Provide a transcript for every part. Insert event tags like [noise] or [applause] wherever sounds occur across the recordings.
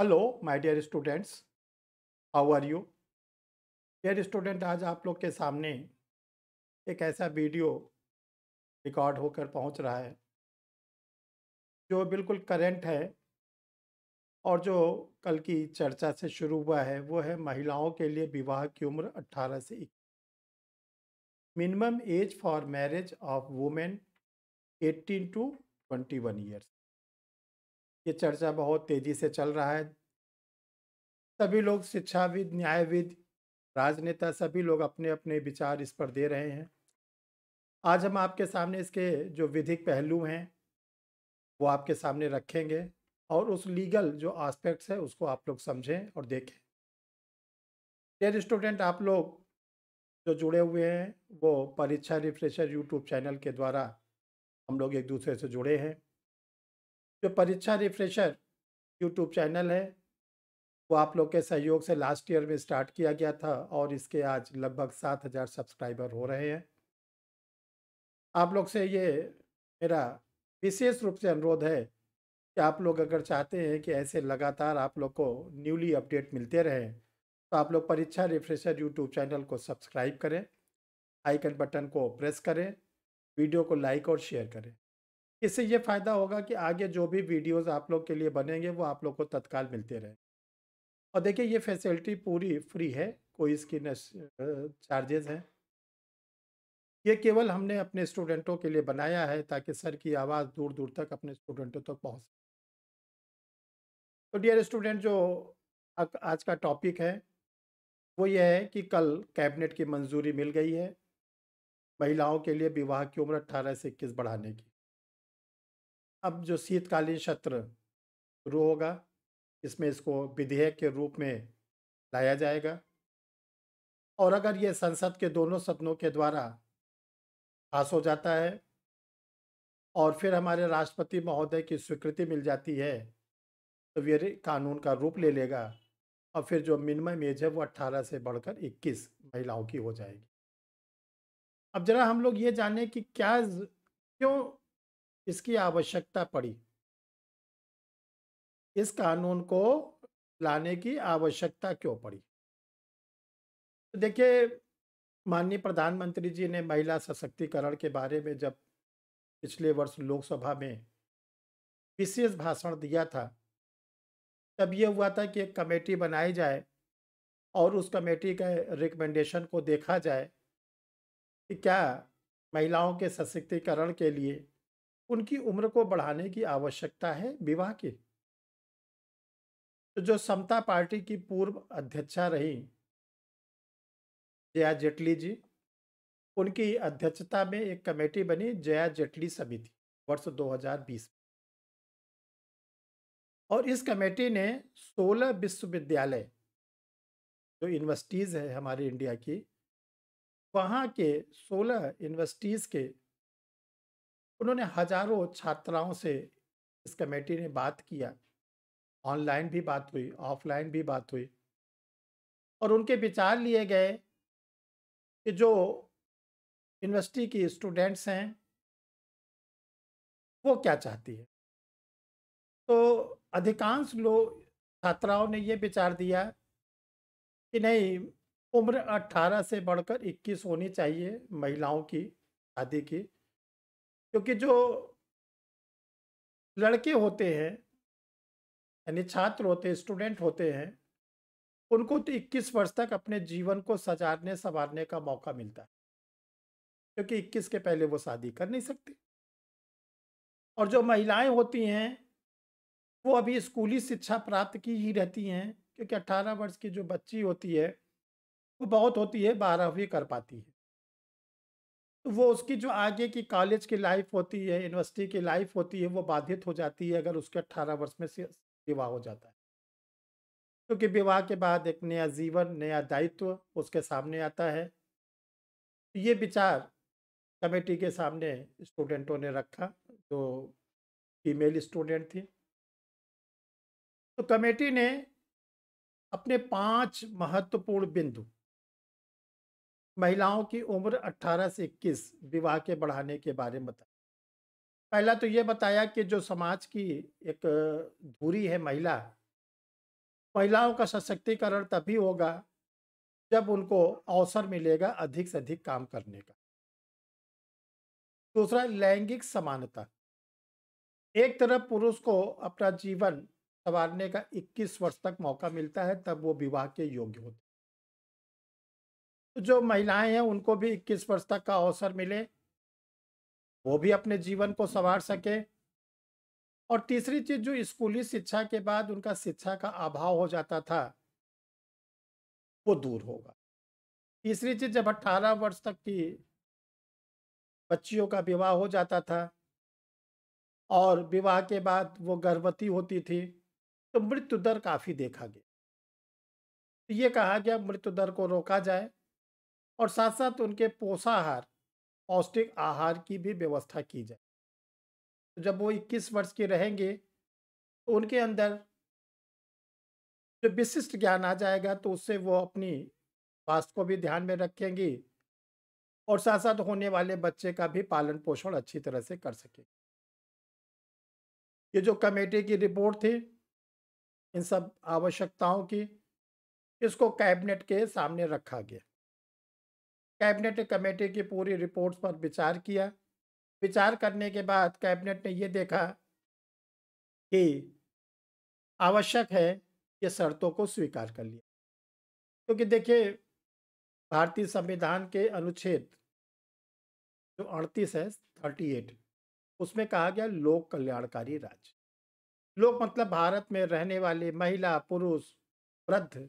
hello my dear students how are you dear student आज आप लोग के सामने एक ऐसा वीडियो रिकॉर्ड होकर पहुंच रहा है जो बिल्कुल करंट है और जो कल की चर्चा से शुरू हुआ है वो है महिलाओं के लिए विवाह की उम्र 18 से 21 minimum age for marriage of women 18 to 21 years ये चर्चा बहुत तेजी से चल रहा है सभी लोग शिक्षाविद न्यायविद राजनेता सभी लोग अपने अपने विचार इस पर दे रहे हैं आज हम आपके सामने इसके जो विधिक पहलू हैं वो आपके सामने रखेंगे और उस लीगल जो आस्पेक्ट्स है उसको आप लोग समझें और देखें डेयर स्टूडेंट आप लोग जो जुड़े हुए हैं वो परीक्षा रिफ्रेशर यूट्यूब चैनल के द्वारा हम लोग एक दूसरे से जुड़े हैं जो परीक्षा रिफ्रेशर यूट्यूब चैनल है वो आप लोग के सहयोग से लास्ट ईयर में स्टार्ट किया गया था और इसके आज लगभग सात हज़ार सब्सक्राइबर हो रहे हैं आप लोग से ये मेरा विशेष रूप से अनुरोध है कि आप लोग अगर चाहते हैं कि ऐसे लगातार आप लोग को न्यूली अपडेट मिलते रहें तो आप लोग परीक्षा रिफ्रेशर यूट्यूब चैनल को सब्सक्राइब करें आइकन बटन को प्रेस करें वीडियो को लाइक और शेयर करें इससे ये फ़ायदा होगा कि आगे जो भी वीडियोस आप लोग के लिए बनेंगे वो आप लोग को तत्काल मिलते रहे और देखिए ये फैसिलिटी पूरी फ्री है कोई इसकी न चार्जेज हैं ये केवल हमने अपने स्टूडेंटों के लिए बनाया है ताकि सर की आवाज़ दूर दूर तक अपने स्टूडेंटों तक पहुँच तो डियर स्टूडेंट जो आज का टॉपिक है वो ये है कि कल कैबिनेट की मंजूरी मिल गई है महिलाओं के लिए विवाह की उम्र 18 से 21 बढ़ाने की अब जो शीतकालीन सत्र शुरू होगा इसमें इसको विधेयक के रूप में लाया जाएगा और अगर ये संसद के दोनों सदनों के द्वारा पास हो जाता है और फिर हमारे राष्ट्रपति महोदय की स्वीकृति मिल जाती है तो ये कानून का रूप ले लेगा और फिर जो मिनिमम एज है वो अट्ठारह से बढ़कर इक्कीस महिलाओं की हो जाएगी अब जरा हम लोग ये जाने कि क्या क्यों इसकी आवश्यकता पड़ी इस कानून को लाने की आवश्यकता क्यों पड़ी तो देखिए माननीय प्रधानमंत्री जी ने महिला सशक्तिकरण के बारे में जब पिछले वर्ष लोकसभा में विशेष भाषण दिया था तब यह हुआ था कि एक कमेटी बनाई जाए और उस कमेटी के रिकमेंडेशन को देखा जाए कि क्या महिलाओं के सशक्तिकरण के लिए उनकी उम्र को बढ़ाने की आवश्यकता है विवाह की तो जो समता पार्टी की पूर्व अध्यक्षा रही जया जेटली जी उनकी अध्यक्षता में एक कमेटी बनी जया जेटली समिति वर्ष 2020 और इस कमेटी ने 16 विश्वविद्यालय जो यूनिवर्सिटीज़ है हमारे इंडिया की वहाँ के 16 यूनिवर्सिटीज़ के उन्होंने हजारों छात्राओं से इस कमेटी ने बात किया ऑनलाइन भी बात हुई ऑफलाइन भी बात हुई और उनके विचार लिए गए कि जो यूनिवर्सिटी की स्टूडेंट्स हैं वो क्या चाहती है तो अधिकांश लोग छात्राओं ने ये विचार दिया कि नहीं उम्र 18 से बढ़कर 21 होनी चाहिए महिलाओं की शादी की क्योंकि जो लड़के होते हैं यानी छात्र होते हैं स्टूडेंट होते हैं उनको तो 21 वर्ष तक अपने जीवन को सजाने संवारने का मौका मिलता है क्योंकि 21 के पहले वो शादी कर नहीं सकते और जो महिलाएं होती हैं वो अभी स्कूली शिक्षा प्राप्त की ही रहती हैं क्योंकि 18 वर्ष की जो बच्ची होती है वो बहुत होती है बारहवीं कर पाती है वो उसकी जो आगे की कॉलेज की लाइफ होती है यूनिवर्सिटी की लाइफ होती है वो बाधित हो जाती है अगर उसके अट्ठारह वर्ष में से विवाह हो जाता है क्योंकि विवाह के बाद एक नया जीवन नया दायित्व उसके सामने आता है ये विचार कमेटी के सामने स्टूडेंटों ने रखा जो फीमेल स्टूडेंट थी तो कमेटी ने अपने पांच महत्वपूर्ण बिंदु महिलाओं की उम्र 18 से 21 विवाह के बढ़ाने के बारे में बताया पहला तो ये बताया कि जो समाज की एक धुरी है महिला महिलाओं का सशक्तिकरण तभी होगा जब उनको अवसर मिलेगा अधिक से अधिक काम करने का दूसरा लैंगिक समानता एक तरफ पुरुष को अपना जीवन संवारने का 21 वर्ष तक मौका मिलता है तब वो विवाह के योग्य होते तो जो महिलाएं हैं उनको भी इक्कीस वर्ष तक का अवसर मिले वो भी अपने जीवन को संवार सके और तीसरी चीज जो स्कूली शिक्षा के बाद उनका शिक्षा का अभाव हो जाता था वो दूर होगा तीसरी चीज जब अट्ठारह वर्ष तक की बच्चियों का विवाह हो जाता था और विवाह के बाद वो गर्भवती होती थी तो मृत्यु दर काफ़ी देखा गया तो ये कहा गया मृत्यु दर को रोका जाए और साथ साथ उनके पोषाहार पौष्टिक आहार की भी व्यवस्था की जाए तो जब वो 21 वर्ष के रहेंगे तो उनके अंदर जो विशिष्ट ज्ञान आ जाएगा तो उससे वो अपनी स्वास्थ्य को भी ध्यान में रखेंगी और साथ साथ होने वाले बच्चे का भी पालन पोषण अच्छी तरह से कर सके ये जो कमेटी की रिपोर्ट थी इन सब आवश्यकताओं की इसको कैबिनेट के सामने रखा गया कैबिनेट कमेटी की पूरी रिपोर्ट्स पर विचार किया विचार करने के बाद कैबिनेट ने ये देखा कि आवश्यक है ये शर्तों को स्वीकार कर लिया क्योंकि देखिए भारतीय संविधान के अनुच्छेद जो अड़तीस है थर्टी एट उसमें कहा गया लोक कल्याणकारी राज्य लोग मतलब भारत में रहने वाले महिला पुरुष वृद्ध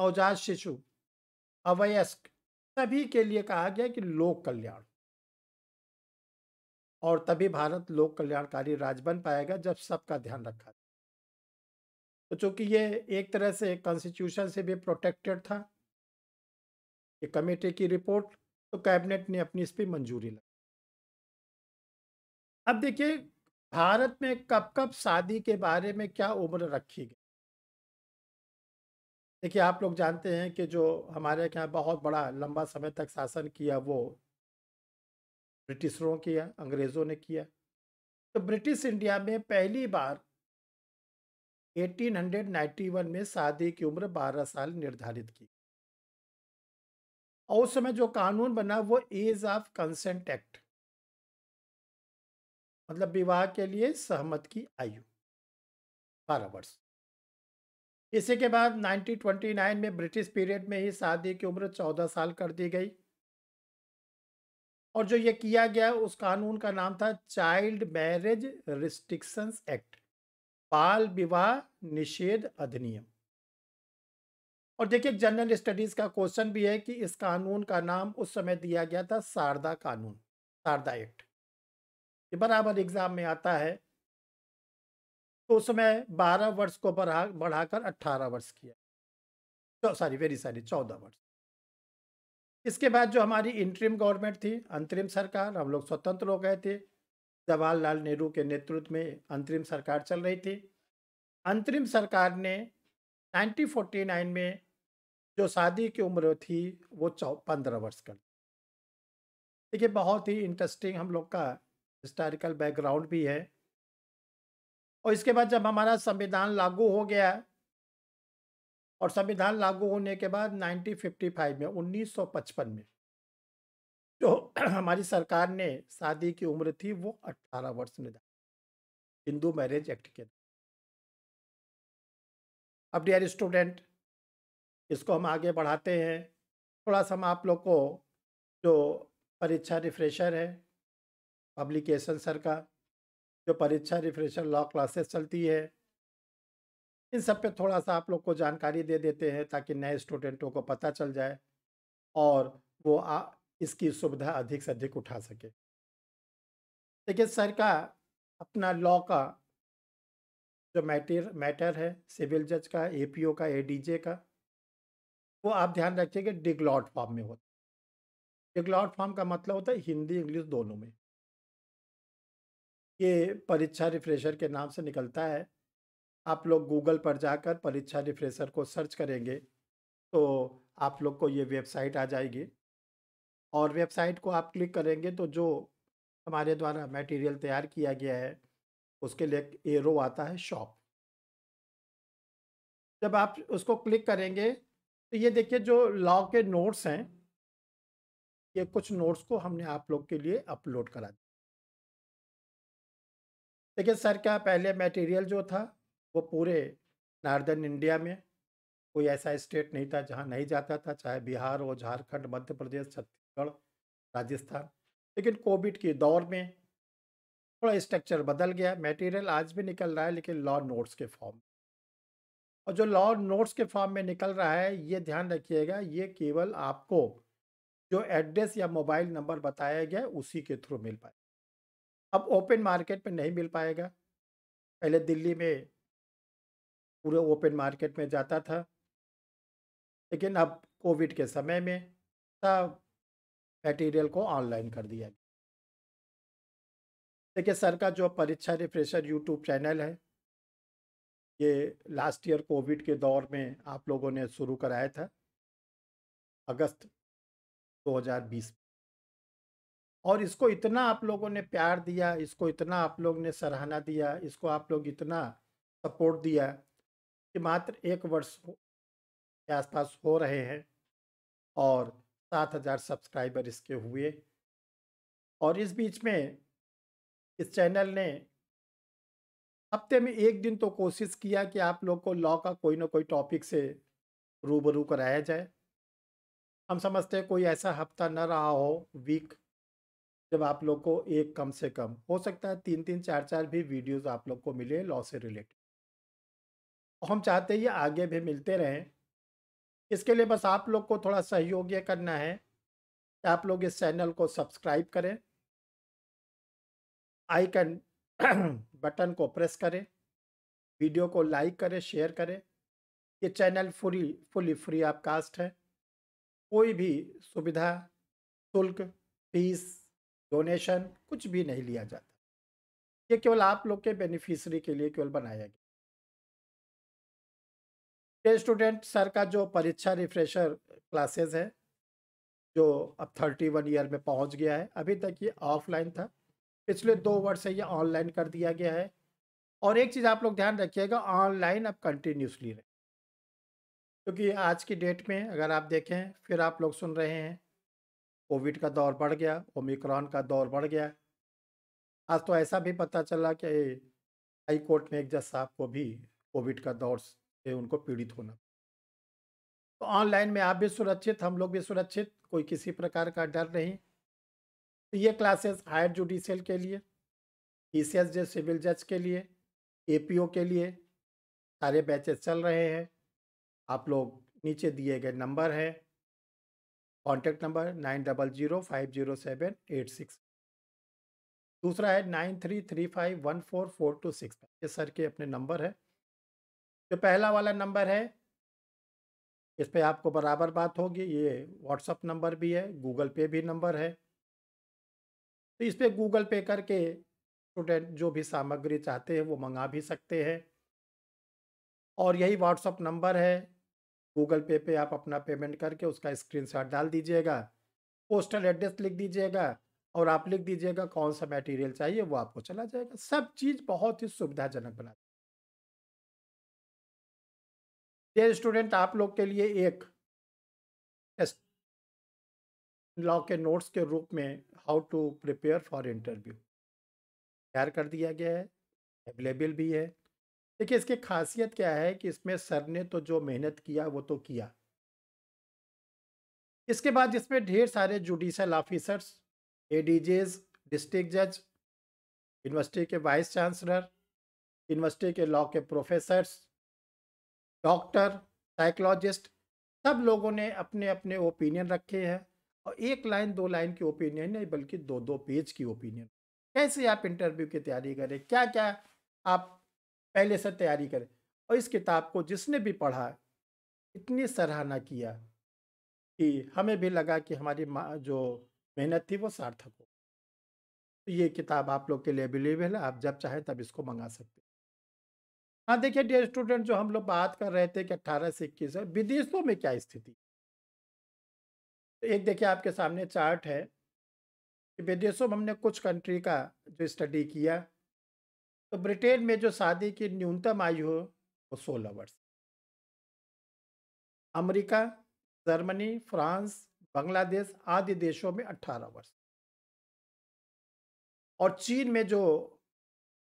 नवजात शिशु अवयस्क सभी के लिए कहा गया कि लोक कल्याण और तभी भारत लोक कल्याणकारी राज्य बन पाएगा जब सबका ध्यान रखा तो चूंकि ये एक तरह से कॉन्स्टिट्यूशन से भी प्रोटेक्टेड था ये कमेटी की रिपोर्ट तो कैबिनेट ने अपनी इस पर मंजूरी लगा अब देखिए भारत में कब कब शादी के बारे में क्या उम्र रखी गई देखिए आप लोग जानते हैं कि जो हमारे यहाँ बहुत बड़ा लंबा समय तक शासन किया वो ब्रिटिशरों किया अंग्रेज़ों ने किया तो ब्रिटिश इंडिया में पहली बार 1891 में शादी की उम्र 12 साल निर्धारित की और उस समय जो कानून बना वो एज ऑफ कंसेंट एक्ट मतलब विवाह के लिए सहमत की आयु बारह वर्ष इसी के बाद 1929 में ब्रिटिश पीरियड में ही शादी की उम्र 14 साल कर दी गई और जो ये किया गया उस कानून का नाम था चाइल्ड मैरिज रिस्ट्रिक्शंस एक्ट बाल विवाह निषेध अधिनियम और देखिए जनरल स्टडीज का क्वेश्चन भी है कि इस कानून का नाम उस समय दिया गया था शारदा कानून शारदा एक्ट ये बराबर एग्जाम में आता है तो उस समय बारह वर्ष को बढ़ा बढ़ाकर अट्ठारह वर्ष किया तो सॉरी वेरी सॉरी चौदह वर्ष इसके बाद जो हमारी इंटरिम गवर्नमेंट थी अंतरिम सरकार हम लोग स्वतंत्र हो गए थे जवाहरलाल नेहरू के नेतृत्व में अंतरिम सरकार चल रही थी अंतरिम सरकार ने 1949 में जो शादी की उम्र थी वो चौ पंद्रह वर्ष कर देखिए बहुत ही इंटरेस्टिंग हम लोग का हिस्टोरिकल बैकग्राउंड भी है और इसके बाद जब हमारा संविधान लागू हो गया और संविधान लागू होने के बाद 1955 में 1955 में जो [clears throat] हमारी सरकार ने शादी की उम्र थी वो 18 वर्ष निर्धारित हिंदू मैरिज एक्ट के अब डियर स्टूडेंट इसको हम आगे बढ़ाते हैं थोड़ा सा हम आप लोग को जो परीक्षा रिफ्रेशर है पब्लिकेशन सर का जो परीक्षा रिफ्रेशर लॉ क्लासेस चलती है इन सब पे थोड़ा सा आप लोग को जानकारी दे देते हैं ताकि नए स्टूडेंटों को पता चल जाए और वो आ, इसकी सुविधा अधिक से अधिक उठा सके देखिए सरकार अपना लॉ का जो मैटर मैटर है सिविल जज का एपीओ का एडीजे का वो आप ध्यान कि डिग्लॉट फॉर्म में होता है डिग्लॉट फॉर्म का मतलब होता है हिंदी इंग्लिश दोनों में ये परीक्षा रिफ्रेशर के नाम से निकलता है आप लोग गूगल पर जाकर परीक्षा रिफ्रेशर को सर्च करेंगे तो आप लोग को ये वेबसाइट आ जाएगी और वेबसाइट को आप क्लिक करेंगे तो जो हमारे द्वारा मटेरियल तैयार किया गया है उसके लिए एरो आता है शॉप जब आप उसको क्लिक करेंगे तो ये देखिए जो लॉ के नोट्स हैं ये कुछ नोट्स को हमने आप लोग के लिए अपलोड करा दिया लेकिन सर क्या पहले मटेरियल जो था वो पूरे नार्दर्न इंडिया में कोई ऐसा स्टेट नहीं था जहाँ नहीं जाता था चाहे बिहार हो झारखंड मध्य प्रदेश छत्तीसगढ़ राजस्थान लेकिन कोविड के दौर में थोड़ा स्ट्रक्चर बदल गया मटेरियल आज भी निकल रहा है लेकिन लॉ नोट्स के फॉर्म और जो लॉ नोट्स के फॉर्म में निकल रहा है ये ध्यान रखिएगा ये केवल आपको जो एड्रेस या मोबाइल नंबर बताया गया उसी के थ्रू मिल पाए अब ओपन मार्केट में नहीं मिल पाएगा पहले दिल्ली में पूरे ओपन मार्केट में जाता था लेकिन अब कोविड के समय में सब मटेरियल को ऑनलाइन कर दिया गया देखिए सर का जो परीक्षा रिफ्रेशर यूट्यूब चैनल है ये लास्ट ईयर कोविड के दौर में आप लोगों ने शुरू कराया था अगस्त 2020 और इसको इतना आप लोगों ने प्यार दिया इसको इतना आप लोग ने सराहना दिया इसको आप लोग इतना सपोर्ट दिया कि मात्र एक वर्ष के आसपास हो रहे हैं और सात हज़ार सब्सक्राइबर इसके हुए और इस बीच में इस चैनल ने हफ्ते में एक दिन तो कोशिश किया कि आप लोग को लॉ का कोई ना कोई टॉपिक से रूबरू कराया जाए हम समझते हैं कोई ऐसा हफ्ता न रहा हो वीक जब आप लोग को एक कम से कम हो सकता है तीन तीन चार चार भी वीडियोस आप लोग को मिले लॉ से रिलेटेड हम चाहते हैं ये आगे भी मिलते रहें इसके लिए बस आप लोग को थोड़ा सहयोग ये करना है कि आप लोग इस चैनल को सब्सक्राइब करें आइकन [clears throat] बटन को प्रेस करें वीडियो को लाइक करें शेयर करें ये channel fully fully free of cost है कोई भी सुविधा शुल्क फीस डोनेशन कुछ भी नहीं लिया जाता ये केवल आप लोग के बेनिफिशरी के लिए केवल बनाया गया स्टूडेंट सर का जो परीक्षा रिफ्रेशर क्लासेस है जो अब थर्टी वन ईयर में पहुंच गया है अभी तक ये ऑफलाइन था पिछले दो वर्ष से ये ऑनलाइन कर दिया गया है और एक चीज़ आप लोग ध्यान रखिएगा ऑनलाइन अब कंटिन्यूसली रहे क्योंकि आज की डेट में अगर आप देखें फिर आप लोग सुन रहे हैं कोविड का दौर बढ़ गया ओमिक्रॉन का दौर बढ़ गया आज तो ऐसा भी पता चला कि हाई कोर्ट में एक जज साहब को भी कोविड का दौर से उनको पीड़ित होना तो ऑनलाइन में आप भी सुरक्षित हम लोग भी सुरक्षित कोई किसी प्रकार का डर नहीं तो ये क्लासेस हायर जुडिशियल के लिए ई सी एस जज सिविल जज के लिए ए पी ओ के लिए सारे बैचेस चल रहे हैं आप लोग नीचे दिए गए नंबर हैं contact number nine double zero five zero seven eight six दूसरा है nine three three five one four four two six ये सर के अपने नंबर है जो पहला वाला नंबर है इस पर आपको बराबर बात होगी ये व्हाट्सअप नंबर भी है गूगल पे भी नंबर है तो इस पर गूगल पे करके स्टूडेंट जो भी सामग्री चाहते हैं वो मंगा भी सकते हैं और यही व्हाट्सअप नंबर है गूगल पे पे आप अपना पेमेंट करके उसका स्क्रीनशॉट डाल दीजिएगा पोस्टल एड्रेस लिख दीजिएगा और आप लिख दीजिएगा कौन सा मटेरियल चाहिए वो आपको चला जाएगा सब चीज़ बहुत ही सुविधाजनक बना ये स्टूडेंट आप लोग के लिए एक लॉ के नोट्स के रूप में how to prepare for interview तैयार कर दिया गया है अवेलेबल भी है देखिए इसकी खासियत क्या है कि इसमें सर ने तो जो मेहनत किया वो तो किया इसके बाद इसमें ढेर सारे जुडिशल ऑफिसर्स जेज डिस्ट्रिक्ट जज यूनिवर्सिटी के वाइस चांसलर यूनिवर्सिटी के लॉ के प्रोफेसर्स डॉक्टर साइकोलॉजिस्ट सब लोगों ने अपने अपने ओपिनियन रखे हैं और एक लाइन दो लाइन की ओपिनियन नहीं बल्कि दो दो पेज की ओपिनियन कैसे आप इंटरव्यू की तैयारी करें क्या क्या आप पहले से तैयारी करें और इस किताब को जिसने भी पढ़ा इतनी सराहना किया कि हमें भी लगा कि हमारी जो मेहनत थी वो सार्थक हो तो ये किताब आप लोग के लिए अवेलेबल है आप जब चाहें तब इसको मंगा सकते हैं हाँ देखिए डियर स्टूडेंट जो हम लोग बात कर रहे थे कि अट्ठारह से इक्कीस है विदेशों में क्या स्थिति तो एक देखिए आपके सामने चार्ट है कि विदेशों में हमने कुछ कंट्री का जो स्टडी किया तो ब्रिटेन में जो शादी की न्यूनतम आयु हो वो सोलह वर्ष अमेरिका जर्मनी फ्रांस बांग्लादेश आदि देशों में अट्ठारह वर्ष और चीन में जो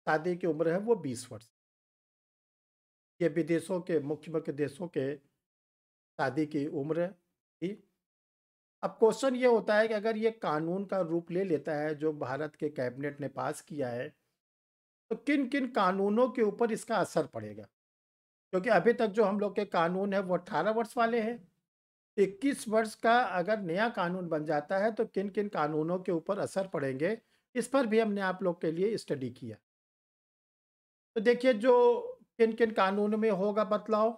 शादी की उम्र है वो बीस वर्ष ये विदेशों के मुख्य मुख्य देशों के शादी की उम्र थी अब क्वेश्चन ये होता है कि अगर ये कानून का रूप ले लेता है जो भारत के कैबिनेट ने पास किया है तो किन किन कानूनों के ऊपर इसका असर पड़ेगा क्योंकि अभी तक जो हम लोग के कानून है वो अट्ठारह वर्ष वाले हैं इक्कीस वर्ष का अगर नया कानून बन जाता है तो किन किन कानूनों के ऊपर असर पड़ेंगे इस पर भी हमने आप लोग के लिए स्टडी किया तो देखिए जो किन किन कानून में होगा बदलाव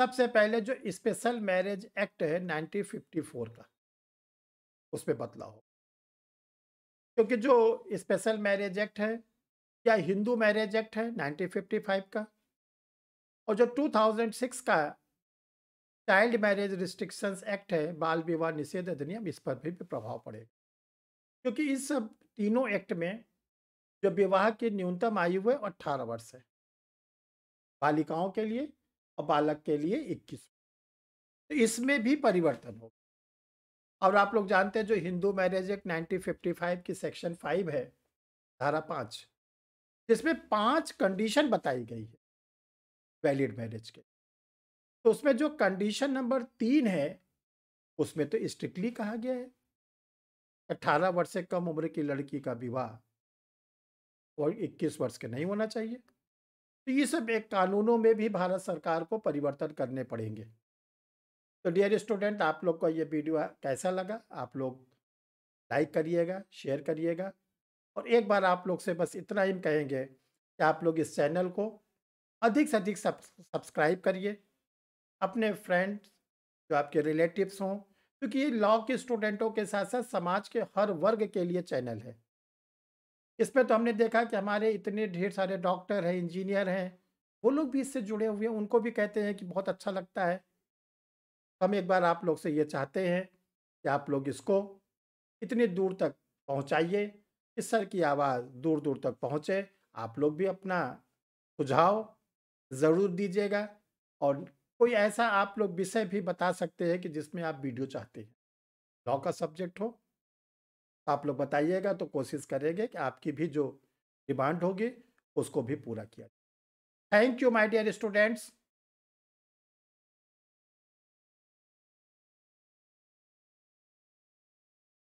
सबसे पहले जो स्पेशल मैरिज एक्ट है 1954 का उस पर बदलाव हो क्योंकि जो स्पेशल मैरिज एक्ट है या हिंदू मैरिज एक्ट है 1955 का और जो 2006 का चाइल्ड मैरिज रिस्ट्रिक्शंस एक्ट है बाल विवाह निषेध अधिनियम इस पर भी प्रभाव पड़ेगा क्योंकि इस सब तीनों एक्ट में जो विवाह की न्यूनतम आयु है अट्ठारह वर्ष है बालिकाओं के लिए और बालक के लिए इक्कीस तो इसमें भी परिवर्तन होगा और आप लोग जानते हैं जो हिंदू मैरिज एक्ट 1955 की सेक्शन फाइव है धारा पाँच जिसमें पांच कंडीशन बताई गई है वैलिड मैरिज के तो उसमें जो कंडीशन नंबर तीन है उसमें तो स्ट्रिक्टली कहा गया है अट्ठारह वर्ष से कम उम्र की लड़की का विवाह और इक्कीस वर्ष के नहीं होना चाहिए तो ये सब एक कानूनों में भी भारत सरकार को परिवर्तन करने पड़ेंगे तो डियर स्टूडेंट आप लोग को ये वीडियो कैसा लगा आप लोग लाइक करिएगा शेयर करिएगा और एक बार आप लोग से बस इतना ही कहेंगे कि आप लोग इस चैनल को अधिक से अधिक सब्सक्राइब करिए अपने फ्रेंड्स जो आपके रिलेटिव्स हों क्योंकि ये लॉ के स्टूडेंटों के साथ साथ समाज के हर वर्ग के लिए चैनल है इसमें तो हमने देखा कि हमारे इतने ढेर सारे डॉक्टर हैं इंजीनियर हैं वो लोग भी इससे जुड़े हुए हैं उनको भी कहते हैं कि बहुत अच्छा लगता है हम एक बार आप लोग से ये चाहते हैं कि आप लोग इसको इतनी दूर तक पहुँचाइए इस सर की आवाज़ दूर दूर तक पहुँचे आप लोग भी अपना सुझाव ज़रूर दीजिएगा और कोई ऐसा आप लोग विषय भी बता सकते हैं कि जिसमें आप वीडियो चाहते हैं लॉ का सब्जेक्ट हो आप लोग बताइएगा तो कोशिश करेंगे कि आपकी भी जो डिमांड होगी उसको भी पूरा किया जाए thank you my dear students